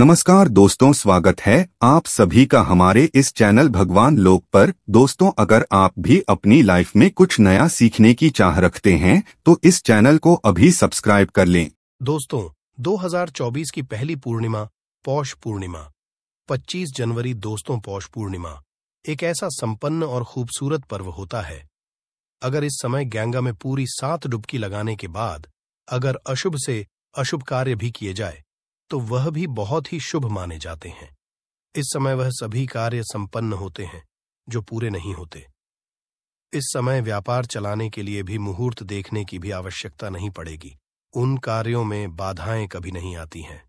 नमस्कार दोस्तों स्वागत है आप सभी का हमारे इस चैनल भगवान लोक पर दोस्तों अगर आप भी अपनी लाइफ में कुछ नया सीखने की चाह रखते हैं तो इस चैनल को अभी सब्सक्राइब कर लें दोस्तों 2024 की पहली पूर्णिमा पौष पूर्णिमा 25 जनवरी दोस्तों पौष पूर्णिमा एक ऐसा संपन्न और खूबसूरत पर्व होता है अगर इस समय गैंगा में पूरी सात डुबकी लगाने के बाद अगर अशुभ से अशुभ कार्य भी किए जाए तो वह भी बहुत ही शुभ माने जाते हैं इस समय वह सभी कार्य संपन्न होते हैं जो पूरे नहीं होते इस समय व्यापार चलाने के लिए भी मुहूर्त देखने की भी आवश्यकता नहीं पड़ेगी उन कार्यों में बाधाएं कभी नहीं आती हैं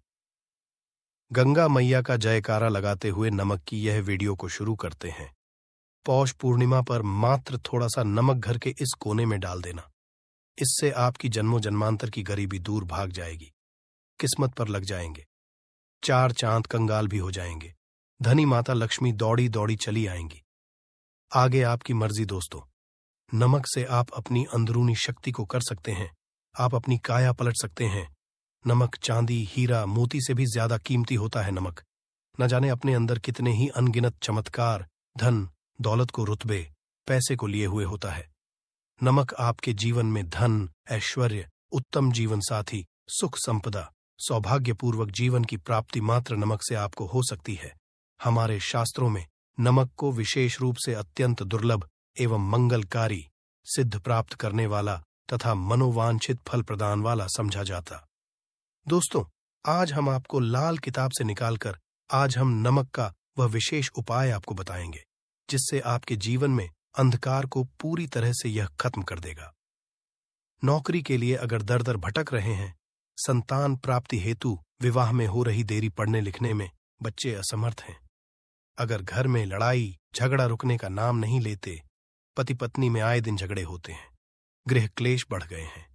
गंगा मैया का जयकारा लगाते हुए नमक की यह वीडियो को शुरू करते हैं पौष पूर्णिमा पर मात्र थोड़ा सा नमक घर के इस कोने में डाल देना इससे आपकी जन्मों जन्मांतर की गरीबी दूर भाग जाएगी किस्मत पर लग जाएंगे चार चांद कंगाल भी हो जाएंगे धनी माता लक्ष्मी दौड़ी दौड़ी चली आएंगी आगे आपकी मर्जी दोस्तों नमक से आप अपनी अंदरूनी शक्ति को कर सकते हैं आप अपनी काया पलट सकते हैं नमक चांदी हीरा मोती से भी ज्यादा कीमती होता है नमक न जाने अपने अंदर कितने ही अनगिनत चमत्कार धन दौलत को रुतबे पैसे को लिए हुए होता है नमक आपके जीवन में धन ऐश्वर्य उत्तम जीवन साथी सुख संपदा सौभाग्यपूर्वक जीवन की प्राप्ति मात्र नमक से आपको हो सकती है हमारे शास्त्रों में नमक को विशेष रूप से अत्यंत दुर्लभ एवं मंगलकारी सिद्ध प्राप्त करने वाला तथा मनोवांछित फल प्रदान वाला समझा जाता दोस्तों आज हम आपको लाल किताब से निकालकर आज हम नमक का वह विशेष उपाय आपको बताएंगे जिससे आपके जीवन में अंधकार को पूरी तरह से यह खत्म कर देगा नौकरी के लिए अगर दर दर भटक रहे हैं संतान प्राप्ति हेतु विवाह में हो रही देरी पढ़ने लिखने में बच्चे असमर्थ हैं अगर घर में लड़ाई झगड़ा रुकने का नाम नहीं लेते पति पत्नी में आए दिन झगड़े होते हैं गृह क्लेश बढ़ गए हैं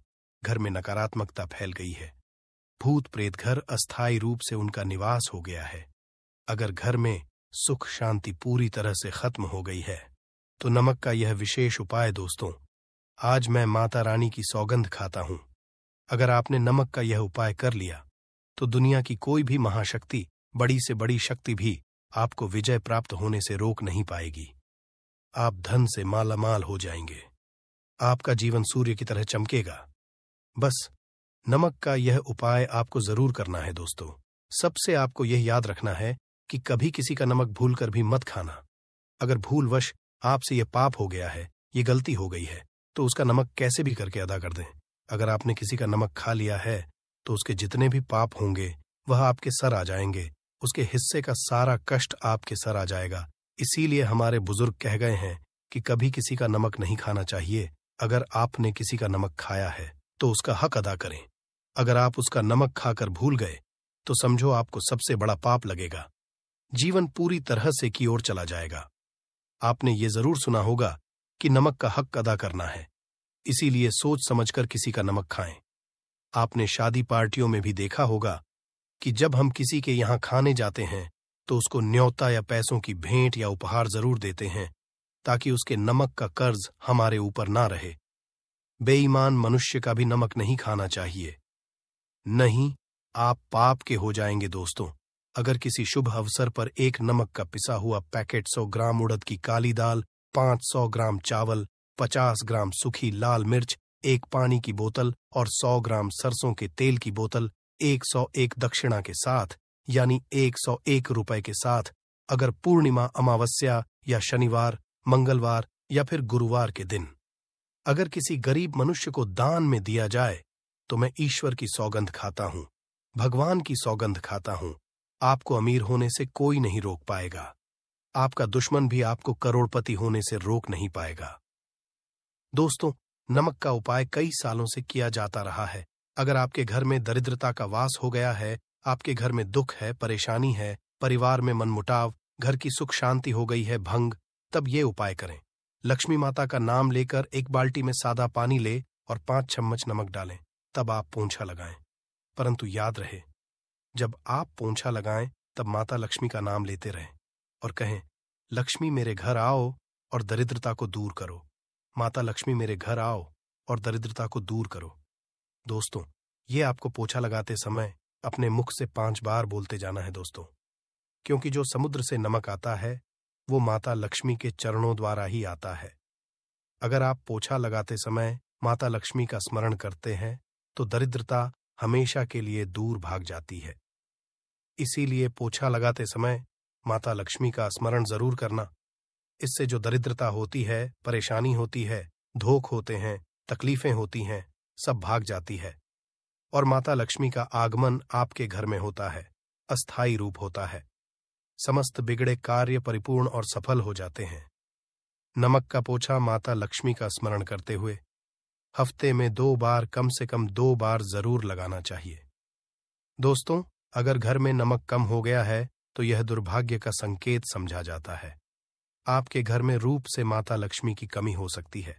घर में नकारात्मकता फैल गई है भूत प्रेत घर अस्थायी रूप से उनका निवास हो गया है अगर घर में सुख शांति पूरी तरह से खत्म हो गई है तो नमक का यह विशेष उपाय दोस्तों आज मैं माता रानी की सौगंध खाता हूं अगर आपने नमक का यह उपाय कर लिया तो दुनिया की कोई भी महाशक्ति बड़ी से बड़ी शक्ति भी आपको विजय प्राप्त होने से रोक नहीं पाएगी आप धन से मालामाल हो जाएंगे आपका जीवन सूर्य की तरह चमकेगा बस नमक का यह उपाय आपको जरूर करना है दोस्तों सबसे आपको यह याद रखना है कि कभी किसी का नमक भूल कर भी मत खाना अगर भूलवश आपसे यह पाप हो गया है ये गलती हो गई है तो उसका नमक कैसे भी करके अदा कर दें अगर आपने किसी का नमक खा लिया है तो उसके जितने भी पाप होंगे वह आपके सर आ जाएंगे उसके हिस्से का सारा कष्ट आपके सर आ जाएगा इसीलिए हमारे बुजुर्ग कह गए हैं कि कभी किसी का नमक नहीं खाना चाहिए अगर आपने किसी का नमक खाया है तो उसका हक अदा करें अगर आप उसका नमक खाकर भूल गए तो समझो आपको सबसे बड़ा पाप लगेगा जीवन पूरी तरह से की ओर चला जाएगा आपने ये जरूर सुना होगा कि नमक का हक अदा करना है इसीलिए सोच समझकर किसी का नमक खाएं आपने शादी पार्टियों में भी देखा होगा कि जब हम किसी के यहां खाने जाते हैं तो उसको न्योता या पैसों की भेंट या उपहार जरूर देते हैं ताकि उसके नमक का कर्ज हमारे ऊपर ना रहे बेईमान मनुष्य का भी नमक नहीं खाना चाहिए नहीं आप पाप के हो जाएंगे दोस्तों अगर किसी शुभ अवसर पर एक नमक का पिसा हुआ पैकेट सौ ग्राम उड़द की काली दाल पांच सौ ग्राम चावल पचास ग्राम सूखी लाल मिर्च एक पानी की बोतल और सौ ग्राम सरसों के तेल की बोतल एक सौ एक दक्षिणा के साथ यानी एक सौ एक रुपए के साथ अगर पूर्णिमा अमावस्या या शनिवार मंगलवार या फिर गुरुवार के दिन अगर किसी गरीब मनुष्य को दान में दिया जाए तो मैं ईश्वर की सौगंध खाता हूं भगवान की सौगंध खाता हूं आपको अमीर होने से कोई नहीं रोक पाएगा आपका दुश्मन भी आपको करोड़पति होने से रोक नहीं पाएगा दोस्तों नमक का उपाय कई सालों से किया जाता रहा है अगर आपके घर में दरिद्रता का वास हो गया है आपके घर में दुख है परेशानी है परिवार में मनमुटाव घर की सुख शांति हो गई है भंग तब ये उपाय करें लक्ष्मी माता का नाम लेकर एक बाल्टी में सादा पानी ले और पांच चम्मच नमक डालें तब आप पोंछा लगाएं परंतु याद रहे जब आप पोंछा लगाएं तब माता लक्ष्मी का नाम लेते रहें और कहें लक्ष्मी मेरे घर आओ और दरिद्रता को दूर करो माता लक्ष्मी मेरे घर आओ और दरिद्रता को दूर करो दोस्तों ये आपको पोछा लगाते समय अपने मुख से पांच बार बोलते जाना है दोस्तों क्योंकि जो समुद्र से नमक आता है वो माता लक्ष्मी के चरणों द्वारा ही आता है अगर आप पोछा लगाते समय माता लक्ष्मी का स्मरण करते हैं तो दरिद्रता हमेशा के लिए दूर भाग जाती है इसीलिए पोछा लगाते समय माता लक्ष्मी का स्मरण जरूर करना इससे जो दरिद्रता होती है परेशानी होती है धोख होते हैं तकलीफें होती हैं सब भाग जाती है और माता लक्ष्मी का आगमन आपके घर में होता है अस्थायी रूप होता है समस्त बिगड़े कार्य परिपूर्ण और सफल हो जाते हैं नमक का पोछा माता लक्ष्मी का स्मरण करते हुए हफ्ते में दो बार कम से कम दो बार जरूर लगाना चाहिए दोस्तों अगर घर में नमक कम हो गया है तो यह दुर्भाग्य का संकेत समझा जाता है आपके घर में रूप से माता लक्ष्मी की कमी हो सकती है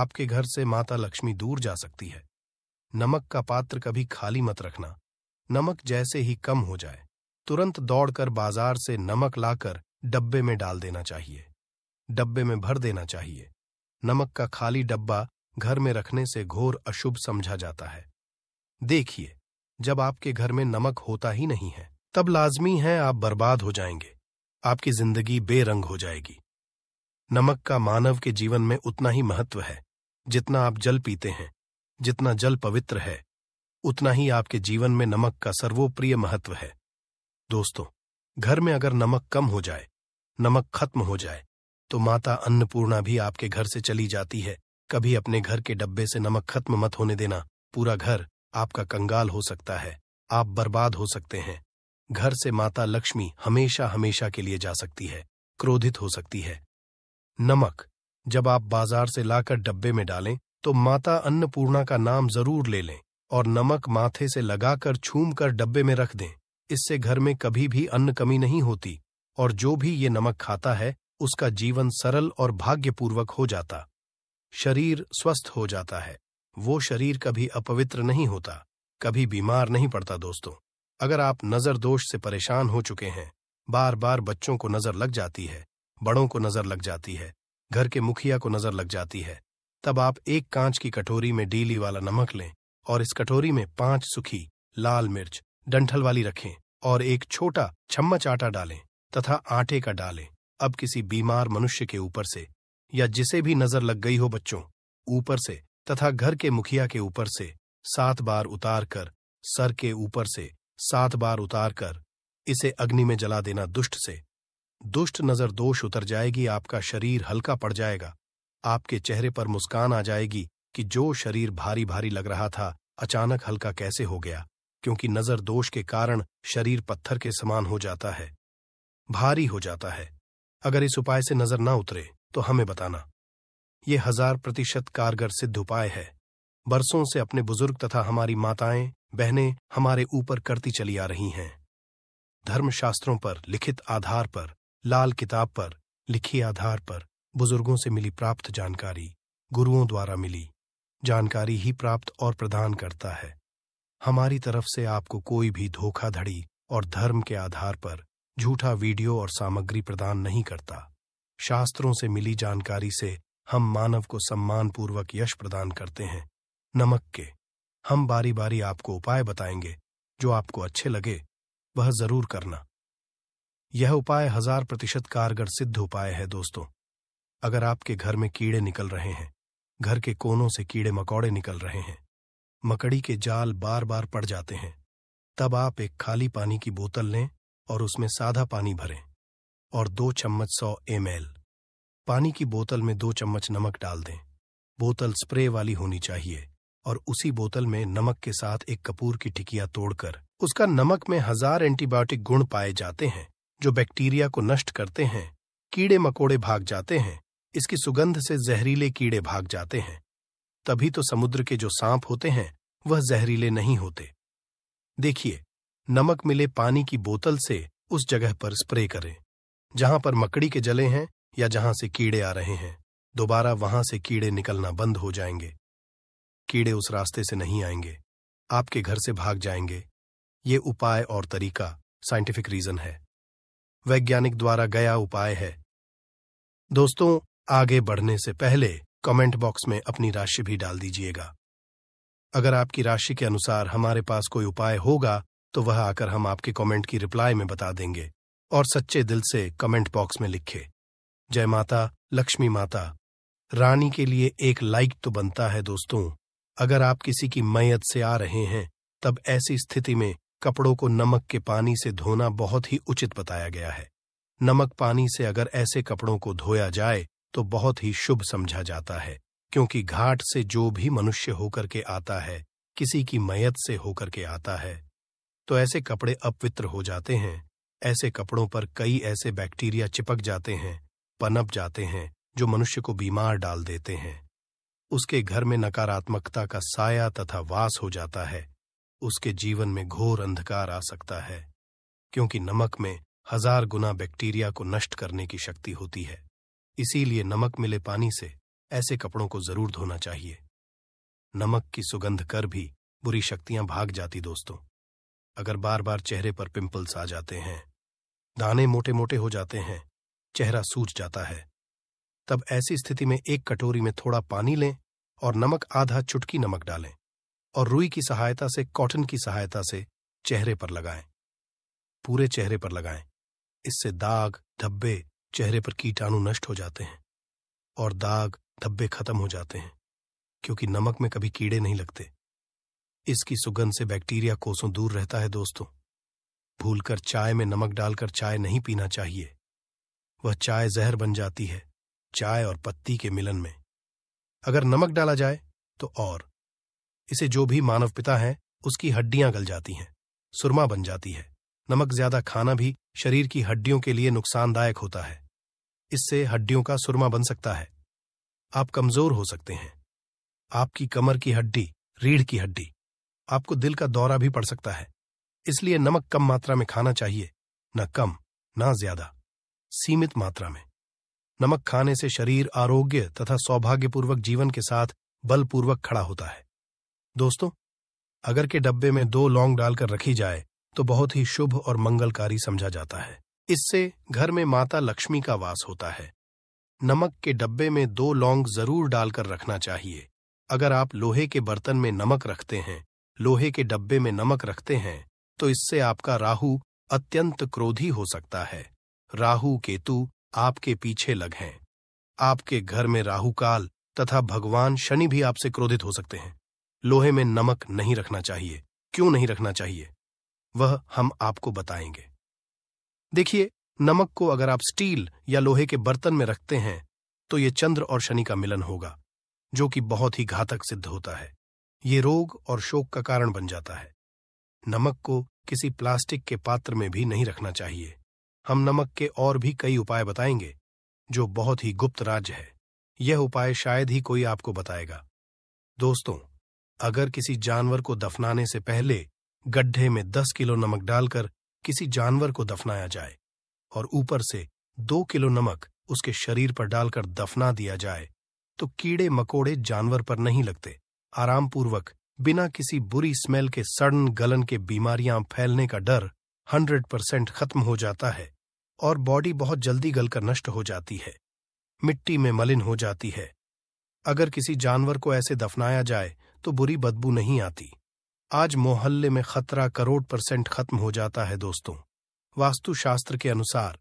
आपके घर से माता लक्ष्मी दूर जा सकती है नमक का पात्र कभी खाली मत रखना नमक जैसे ही कम हो जाए तुरंत दौड़कर बाजार से नमक लाकर डब्बे में डाल देना चाहिए डब्बे में भर देना चाहिए नमक का खाली डब्बा घर में रखने से घोर अशुभ समझा जाता है देखिए जब आपके घर में नमक होता ही नहीं है तब लाजमी है आप बर्बाद हो जाएंगे आपकी जिंदगी बेरंग हो जाएगी नमक का मानव के जीवन में उतना ही महत्व है जितना आप जल पीते हैं जितना जल पवित्र है उतना ही आपके जीवन में नमक का सर्वोप्रिय महत्व है दोस्तों घर में अगर नमक कम हो जाए नमक खत्म हो जाए तो माता अन्नपूर्णा भी आपके घर से चली जाती है कभी अपने घर के डब्बे से नमक खत्म मत होने देना पूरा घर आपका कंगाल हो सकता है आप बर्बाद हो सकते हैं घर से माता लक्ष्मी हमेशा हमेशा के लिए जा सकती है क्रोधित हो सकती है नमक जब आप बाजार से लाकर डब्बे में डालें तो माता अन्नपूर्णा का नाम जरूर ले लें और नमक माथे से लगाकर छूम कर डब्बे में रख दें इससे घर में कभी भी अन्न कमी नहीं होती और जो भी ये नमक खाता है उसका जीवन सरल और भाग्यपूर्वक हो जाता शरीर स्वस्थ हो जाता है वो शरीर कभी अपवित्र नहीं होता कभी बीमार नहीं पड़ता दोस्तों अगर आप नजर दोष से परेशान हो चुके हैं बार बार बच्चों को नजर लग जाती है बड़ों को नजर लग जाती है घर के मुखिया को नजर लग जाती है तब आप एक कांच की कटोरी में डीली वाला नमक लें और इस कटोरी में पांच सूखी लाल मिर्च डंठल वाली रखें और एक छोटा छम्मच आटा डालें तथा आटे का डालें अब किसी बीमार मनुष्य के ऊपर से या जिसे भी नजर लग गई हो बच्चों ऊपर से तथा घर के मुखिया के ऊपर से सात बार उतार कर सर के ऊपर से सात बार उतारकर इसे अग्नि में जला देना दुष्ट से दुष्ट नजर दोष उतर जाएगी आपका शरीर हल्का पड़ जाएगा आपके चेहरे पर मुस्कान आ जाएगी कि जो शरीर भारी भारी लग रहा था अचानक हल्का कैसे हो गया क्योंकि नजर दोष के कारण शरीर पत्थर के समान हो जाता है भारी हो जाता है अगर इस उपाय से नजर ना उतरे तो हमें बताना ये हजार प्रतिशत कारगर सिद्ध उपाय है बरसों से अपने बुजुर्ग तथा हमारी माताएं बहनें हमारे ऊपर करती चली आ रही हैं धर्मशास्त्रों पर लिखित आधार पर लाल किताब पर लिखी आधार पर बुजुर्गों से मिली प्राप्त जानकारी गुरुओं द्वारा मिली जानकारी ही प्राप्त और प्रदान करता है हमारी तरफ से आपको कोई भी धोखाधड़ी और धर्म के आधार पर झूठा वीडियो और सामग्री प्रदान नहीं करता शास्त्रों से मिली जानकारी से हम मानव को सम्मानपूर्वक यश प्रदान करते हैं नमक के हम बारी बारी आपको उपाय बताएंगे जो आपको अच्छे लगे वह जरूर करना यह उपाय हजार प्रतिशत कारगर सिद्ध उपाय है दोस्तों अगर आपके घर में कीड़े निकल रहे हैं घर के कोनों से कीड़े मकोड़े निकल रहे हैं मकड़ी के जाल बार बार पड़ जाते हैं तब आप एक खाली पानी की बोतल लें और उसमें सादा पानी भरें और दो चम्मच सौ एम पानी की बोतल में दो चम्मच नमक डाल दें बोतल स्प्रे वाली होनी चाहिए और उसी बोतल में नमक के साथ एक कपूर की टिकिया तोड़कर उसका नमक में हजार एंटीबायोटिक गुण पाए जाते हैं जो बैक्टीरिया को नष्ट करते हैं कीड़े मकोड़े भाग जाते हैं इसकी सुगंध से जहरीले कीड़े भाग जाते हैं तभी तो समुद्र के जो सांप होते हैं वह जहरीले नहीं होते देखिए नमक मिले पानी की बोतल से उस जगह पर स्प्रे करें जहां पर मकड़ी के जले हैं या जहां से कीड़े आ रहे हैं दोबारा वहां से कीड़े निकलना बंद हो जाएंगे कीड़े उस रास्ते से नहीं आएंगे आपके घर से भाग जाएंगे ये उपाय और तरीका साइंटिफिक रीजन है वैज्ञानिक द्वारा गया उपाय है दोस्तों आगे बढ़ने से पहले कमेंट बॉक्स में अपनी राशि भी डाल दीजिएगा अगर आपकी राशि के अनुसार हमारे पास कोई उपाय होगा तो वह आकर हम आपके कमेंट की रिप्लाई में बता देंगे और सच्चे दिल से कमेंट बॉक्स में लिखे जय माता लक्ष्मी माता रानी के लिए एक लाइक तो बनता है दोस्तों अगर आप किसी की मैयत से आ रहे हैं तब ऐसी स्थिति में कपड़ों को नमक के पानी से धोना बहुत ही उचित बताया गया है नमक पानी से अगर ऐसे कपड़ों को धोया जाए तो बहुत ही शुभ समझा जाता है क्योंकि घाट से जो भी मनुष्य होकर के आता है किसी की मैयत से होकर के आता है तो ऐसे कपड़े अपवित्र हो जाते हैं ऐसे कपड़ों पर कई ऐसे बैक्टीरिया चिपक जाते हैं पनप जाते हैं जो मनुष्य को बीमार डाल देते हैं उसके घर में नकारात्मकता का साया तथा वास हो जाता है उसके जीवन में घोर अंधकार आ सकता है क्योंकि नमक में हजार गुना बैक्टीरिया को नष्ट करने की शक्ति होती है इसीलिए नमक मिले पानी से ऐसे कपड़ों को जरूर धोना चाहिए नमक की सुगंध कर भी बुरी शक्तियां भाग जाती दोस्तों अगर बार बार चेहरे पर पिंपल्स आ जाते हैं दाने मोटे मोटे हो जाते हैं चेहरा सूज जाता है तब ऐसी स्थिति में एक कटोरी में थोड़ा पानी लें और नमक आधा चुटकी नमक डालें और रुई की सहायता से कॉटन की सहायता से चेहरे पर लगाएं पूरे चेहरे पर लगाएं इससे दाग धब्बे चेहरे पर कीटाणु नष्ट हो जाते हैं और दाग धब्बे खत्म हो जाते हैं क्योंकि नमक में कभी कीड़े नहीं लगते इसकी सुगंध से बैक्टीरिया कोसों दूर रहता है दोस्तों भूलकर चाय में नमक डालकर चाय नहीं पीना चाहिए वह चाय जहर बन जाती है चाय और पत्ती के मिलन में अगर नमक डाला जाए तो और इसे जो भी मानव पिता है उसकी हड्डियां गल जाती हैं सुरमा बन जाती है नमक ज्यादा खाना भी शरीर की हड्डियों के लिए नुकसानदायक होता है इससे हड्डियों का सुरमा बन सकता है आप कमजोर हो सकते हैं आपकी कमर की हड्डी रीढ़ की हड्डी आपको दिल का दौरा भी पड़ सकता है इसलिए नमक कम मात्रा में खाना चाहिए न कम ना ज्यादा सीमित मात्रा में नमक खाने से शरीर आरोग्य तथा सौभाग्यपूर्वक जीवन के साथ बलपूर्वक खड़ा होता है दोस्तों अगर के डब्बे में दो लौंग डालकर रखी जाए तो बहुत ही शुभ और मंगलकारी समझा जाता है इससे घर में माता लक्ष्मी का वास होता है नमक के डब्बे में दो लौंग जरूर डालकर रखना चाहिए अगर आप लोहे के बर्तन में नमक रखते हैं लोहे के डब्बे में नमक रखते हैं तो इससे आपका राहु अत्यंत क्रोधी हो सकता है राहु केतु आपके पीछे लग हैं आपके घर में राहु काल तथा भगवान शनि भी आपसे क्रोधित हो सकते हैं लोहे में नमक नहीं रखना चाहिए क्यों नहीं रखना चाहिए वह हम आपको बताएंगे देखिए नमक को अगर आप स्टील या लोहे के बर्तन में रखते हैं तो ये चंद्र और शनि का मिलन होगा जो कि बहुत ही घातक सिद्ध होता है ये रोग और शोक का कारण बन जाता है नमक को किसी प्लास्टिक के पात्र में भी नहीं रखना चाहिए हम नमक के और भी कई उपाय बताएंगे जो बहुत ही गुप्त राज्य है यह उपाय शायद ही कोई आपको बताएगा दोस्तों अगर किसी जानवर को दफनाने से पहले गड्ढे में दस किलो नमक डालकर किसी जानवर को दफनाया जाए और ऊपर से दो किलो नमक उसके शरीर पर डालकर दफना दिया जाए तो कीड़े मकोड़े जानवर पर नहीं लगते आरामपूर्वक बिना किसी बुरी स्मेल के सड़न गलन के बीमारियां फैलने का डर हंड्रेड परसेंट खत्म हो जाता है और बॉडी बहुत जल्दी गलकर नष्ट हो जाती है मिट्टी में मलिन हो जाती है अगर किसी जानवर को ऐसे दफनाया जाए तो बुरी बदबू नहीं आती आज मोहल्ले में खतरा करोड़ परसेंट खत्म हो जाता है दोस्तों वास्तुशास्त्र के अनुसार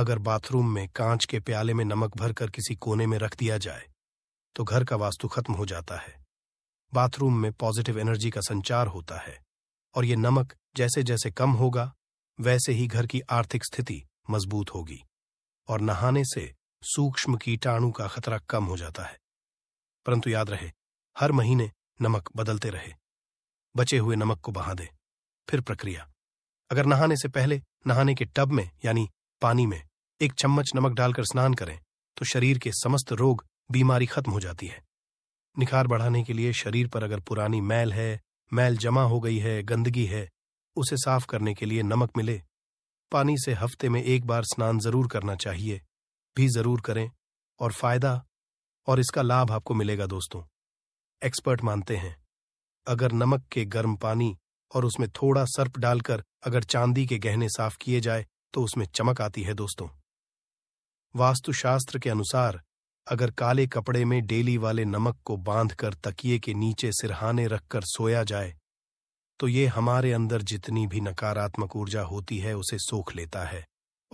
अगर बाथरूम में कांच के प्याले में नमक भरकर किसी कोने में रख दिया जाए तो घर का वास्तु खत्म हो जाता है बाथरूम में पॉजिटिव एनर्जी का संचार होता है और ये नमक जैसे जैसे कम होगा वैसे ही घर की आर्थिक स्थिति मजबूत होगी और नहाने से सूक्ष्म कीटाणु का खतरा कम हो जाता है परंतु याद रहे हर महीने नमक बदलते रहे बचे हुए नमक को बहा दें फिर प्रक्रिया अगर नहाने से पहले नहाने के टब में यानी पानी में एक चम्मच नमक डालकर स्नान करें तो शरीर के समस्त रोग बीमारी खत्म हो जाती है निखार बढ़ाने के लिए शरीर पर अगर पुरानी मैल है मैल जमा हो गई है गंदगी है उसे साफ करने के लिए नमक मिले पानी से हफ्ते में एक बार स्नान जरूर करना चाहिए भी जरूर करें और फायदा और इसका लाभ आपको मिलेगा दोस्तों एक्सपर्ट मानते हैं अगर नमक के गर्म पानी और उसमें थोड़ा सर्प डालकर अगर चांदी के गहने साफ किए जाए तो उसमें चमक आती है दोस्तों वास्तुशास्त्र के अनुसार अगर काले कपड़े में डेली वाले नमक को बांधकर तकिए के नीचे सिरहाने रखकर सोया जाए तो ये हमारे अंदर जितनी भी नकारात्मक ऊर्जा होती है उसे सोख लेता है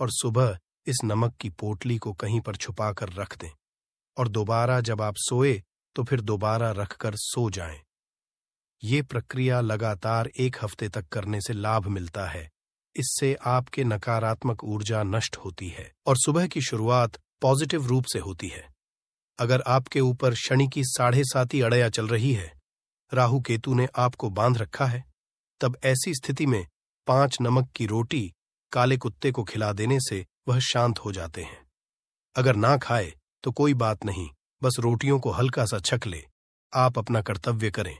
और सुबह इस नमक की पोटली को कहीं पर छुपा कर रख दें और दोबारा जब आप सोए तो फिर दोबारा रखकर सो जाएं। ये प्रक्रिया लगातार एक हफ्ते तक करने से लाभ मिलता है इससे आपके नकारात्मक ऊर्जा नष्ट होती है और सुबह की शुरुआत पॉजिटिव रूप से होती है अगर आपके ऊपर शनि की साढ़े साती अड़या चल रही है राहु केतु ने आपको बांध रखा है तब ऐसी स्थिति में पांच नमक की रोटी काले कुत्ते को खिला देने से वह शांत हो जाते हैं अगर ना खाए तो कोई बात नहीं बस रोटियों को हल्का सा छक ले आप अपना कर्तव्य करें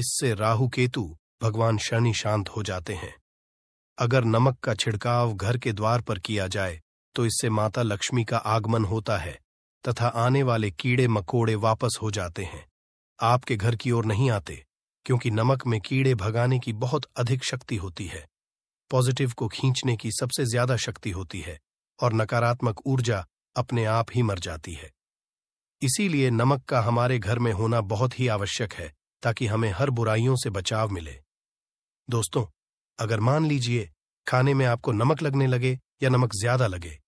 इससे राहु केतु भगवान शनि शांत हो जाते हैं अगर नमक का छिड़काव घर के द्वार पर किया जाए तो इससे माता लक्ष्मी का आगमन होता है तथा आने वाले कीड़े मकोड़े वापस हो जाते हैं आपके घर की ओर नहीं आते क्योंकि नमक में कीड़े भगाने की बहुत अधिक शक्ति होती है पॉजिटिव को खींचने की सबसे ज्यादा शक्ति होती है और नकारात्मक ऊर्जा अपने आप ही मर जाती है इसीलिए नमक का हमारे घर में होना बहुत ही आवश्यक है ताकि हमें हर बुराइयों से बचाव मिले दोस्तों अगर मान लीजिए खाने में आपको नमक लगने लगे या नमक ज्यादा लगे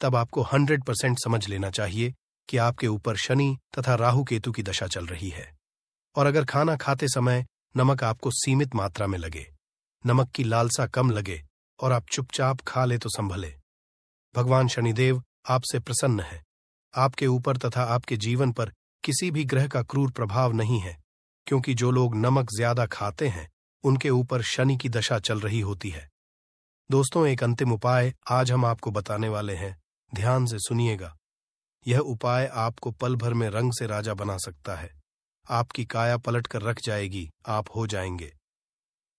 तब आपको 100 परसेंट समझ लेना चाहिए कि आपके ऊपर शनि तथा राहु केतु की दशा चल रही है और अगर खाना खाते समय नमक आपको सीमित मात्रा में लगे नमक की लालसा कम लगे और आप चुपचाप खा ले तो संभले भगवान शनिदेव आपसे प्रसन्न है आपके ऊपर तथा आपके जीवन पर किसी भी ग्रह का क्रूर प्रभाव नहीं है क्योंकि जो लोग नमक ज्यादा खाते हैं उनके ऊपर शनि की दशा चल रही होती है दोस्तों एक अंतिम उपाय आज हम आपको बताने वाले हैं ध्यान से सुनिएगा यह उपाय आपको पल भर में रंग से राजा बना सकता है आपकी काया पलट कर रख जाएगी आप हो जाएंगे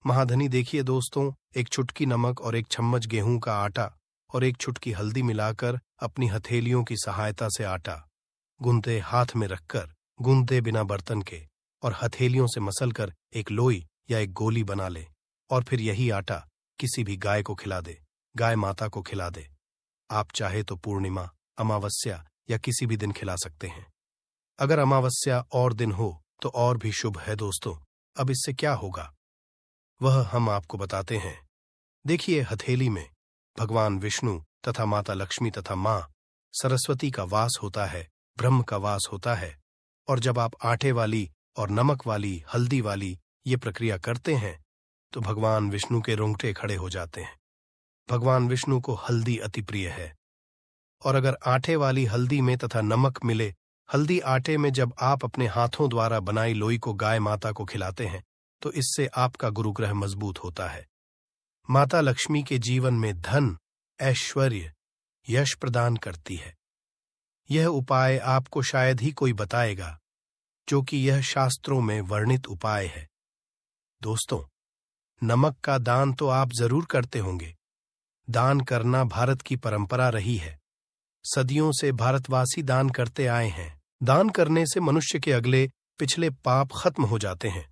महाधनी देखिए दोस्तों एक छुटकी नमक और एक चम्मच गेहूं का आटा और एक छुटकी हल्दी मिलाकर अपनी हथेलियों की सहायता से आटा गुंदे हाथ में रखकर गुंदे बिना बर्तन के और हथेलियों से मसल कर एक लोई या एक गोली बना ले और फिर यही आटा किसी भी गाय को खिला दे गाय माता को खिला दे आप चाहे तो पूर्णिमा अमावस्या या किसी भी दिन खिला सकते हैं अगर अमावस्या और दिन हो तो और भी शुभ है दोस्तों अब इससे क्या होगा वह हम आपको बताते हैं देखिए हथेली में भगवान विष्णु तथा माता लक्ष्मी तथा माँ सरस्वती का वास होता है ब्रह्म का वास होता है और जब आप आटे वाली और नमक वाली हल्दी वाली ये प्रक्रिया करते हैं तो भगवान विष्णु के रोंगटे खड़े हो जाते हैं भगवान विष्णु को हल्दी अति प्रिय है और अगर आटे वाली हल्दी में तथा नमक मिले हल्दी आटे में जब आप अपने हाथों द्वारा बनाई लोई को गाय माता को खिलाते हैं तो इससे आपका गुरुग्रह मजबूत होता है माता लक्ष्मी के जीवन में धन ऐश्वर्य यश प्रदान करती है यह उपाय आपको शायद ही कोई बताएगा जो कि यह शास्त्रों में वर्णित उपाय है दोस्तों नमक का दान तो आप जरूर करते होंगे दान करना भारत की परंपरा रही है सदियों से भारतवासी दान करते आए हैं दान करने से मनुष्य के अगले पिछले पाप खत्म हो जाते हैं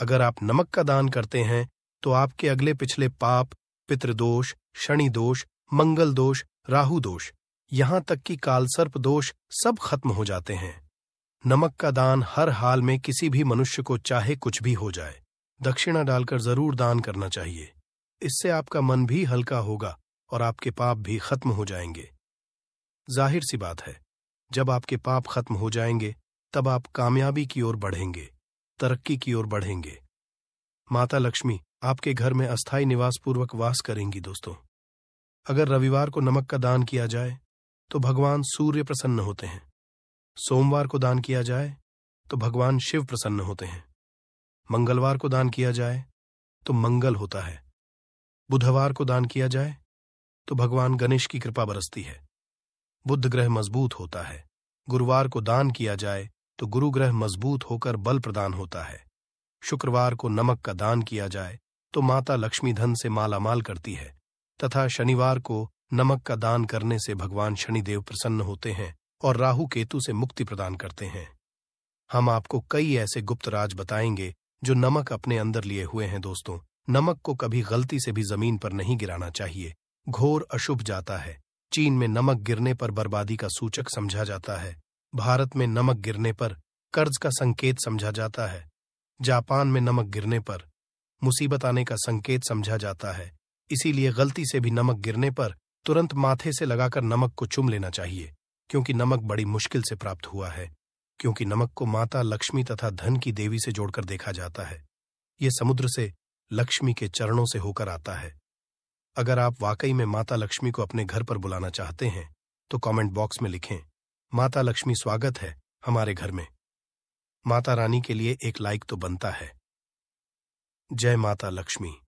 अगर आप नमक का दान करते हैं तो आपके अगले पिछले पाप पितृदोष शनि दोष मंगल दोष राहु दोष यहां तक कि कालसर्प दोष सब खत्म हो जाते हैं नमक का दान हर हाल में किसी भी मनुष्य को चाहे कुछ भी हो जाए दक्षिणा डालकर जरूर दान करना चाहिए इससे आपका मन भी हल्का होगा और आपके पाप भी खत्म हो जाएंगे जाहिर सी बात है जब आपके पाप खत्म हो जाएंगे तब आप कामयाबी की ओर बढ़ेंगे तरक्की की ओर बढ़ेंगे माता लक्ष्मी आपके घर में अस्थायी निवास पूर्वक वास करेंगी दोस्तों अगर रविवार को नमक का दान किया जाए तो भगवान सूर्य प्रसन्न होते हैं सोमवार को दान किया जाए तो भगवान शिव प्रसन्न होते हैं मंगलवार को दान किया जाए तो मंगल होता है बुधवार को दान किया जाए तो भगवान गणेश की कृपा बरसती है बुद्ध ग्रह मजबूत होता है गुरुवार को दान किया जाए तो गुरु ग्रह मजबूत होकर बल प्रदान होता है शुक्रवार को नमक का दान किया जाए तो माता लक्ष्मी धन से मालामाल करती है तथा शनिवार को नमक का दान करने से भगवान शनिदेव प्रसन्न होते हैं और राहु केतु से मुक्ति प्रदान करते हैं हम आपको कई ऐसे गुप्त राज बताएंगे जो नमक अपने अंदर लिए हुए हैं दोस्तों नमक को कभी गलती से भी जमीन पर नहीं गिराना चाहिए घोर अशुभ जाता है चीन में नमक गिरने पर बर्बादी का सूचक समझा जाता है भारत में नमक गिरने पर कर्ज का संकेत समझा जाता है जापान में नमक गिरने पर मुसीबत आने का संकेत समझा जाता है इसीलिए गलती से भी नमक गिरने पर तुरंत माथे से लगाकर नमक को चुम लेना चाहिए क्योंकि नमक बड़ी मुश्किल से प्राप्त हुआ है क्योंकि नमक को माता लक्ष्मी तथा धन की देवी से जोड़कर देखा जाता है ये समुद्र से लक्ष्मी के चरणों से होकर आता है अगर आप वाकई में माता लक्ष्मी को अपने घर पर बुलाना चाहते हैं तो कमेंट बॉक्स में लिखें माता लक्ष्मी स्वागत है हमारे घर में माता रानी के लिए एक लाइक तो बनता है जय माता लक्ष्मी